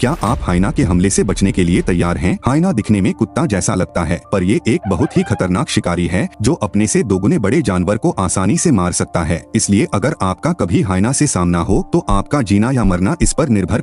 क्या आप हाइना के हमले से बचने के लिए तैयार हैं? हाइना दिखने में कुत्ता जैसा लगता है पर ये एक बहुत ही खतरनाक शिकारी है जो अपने से दोगुने बड़े जानवर को आसानी से मार सकता है इसलिए अगर आपका कभी हाइना से सामना हो तो आपका जीना या मरना इस पर निर्भर